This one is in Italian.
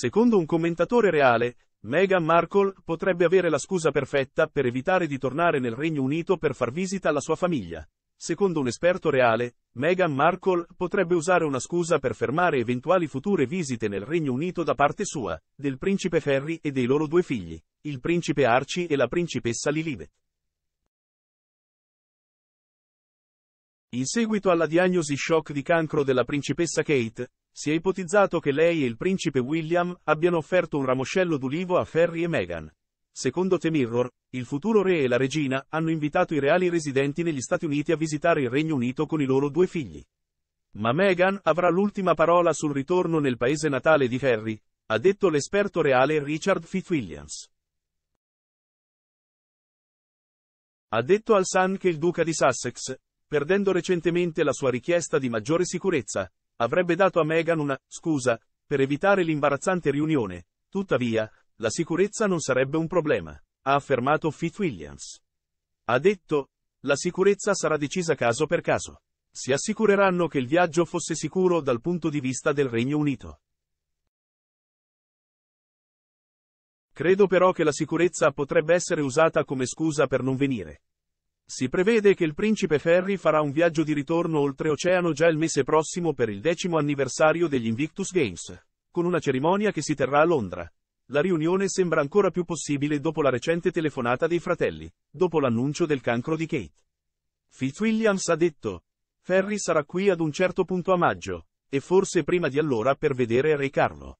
Secondo un commentatore reale, Meghan Markle potrebbe avere la scusa perfetta per evitare di tornare nel Regno Unito per far visita alla sua famiglia. Secondo un esperto reale, Meghan Markle potrebbe usare una scusa per fermare eventuali future visite nel Regno Unito da parte sua, del principe Ferry e dei loro due figli, il principe Archie e la principessa Lilibet. In seguito alla diagnosi shock di cancro della principessa Kate, si è ipotizzato che lei e il principe William abbiano offerto un ramoscello d'ulivo a Ferry e Meghan. Secondo The Mirror, il futuro re e la regina hanno invitato i reali residenti negli Stati Uniti a visitare il Regno Unito con i loro due figli. Ma Meghan avrà l'ultima parola sul ritorno nel paese natale di Ferry, ha detto l'esperto reale Richard Fitzwilliams. Ha detto al Sun che il duca di Sussex, perdendo recentemente la sua richiesta di maggiore sicurezza, avrebbe dato a Meghan una scusa per evitare l'imbarazzante riunione. Tuttavia, la sicurezza non sarebbe un problema, ha affermato Williams. Ha detto, la sicurezza sarà decisa caso per caso. Si assicureranno che il viaggio fosse sicuro dal punto di vista del Regno Unito. Credo però che la sicurezza potrebbe essere usata come scusa per non venire. Si prevede che il principe Ferry farà un viaggio di ritorno oltreoceano già il mese prossimo per il decimo anniversario degli Invictus Games, con una cerimonia che si terrà a Londra. La riunione sembra ancora più possibile dopo la recente telefonata dei fratelli, dopo l'annuncio del cancro di Kate. Fitzwilliams ha detto, Ferry sarà qui ad un certo punto a maggio, e forse prima di allora per vedere Re Carlo.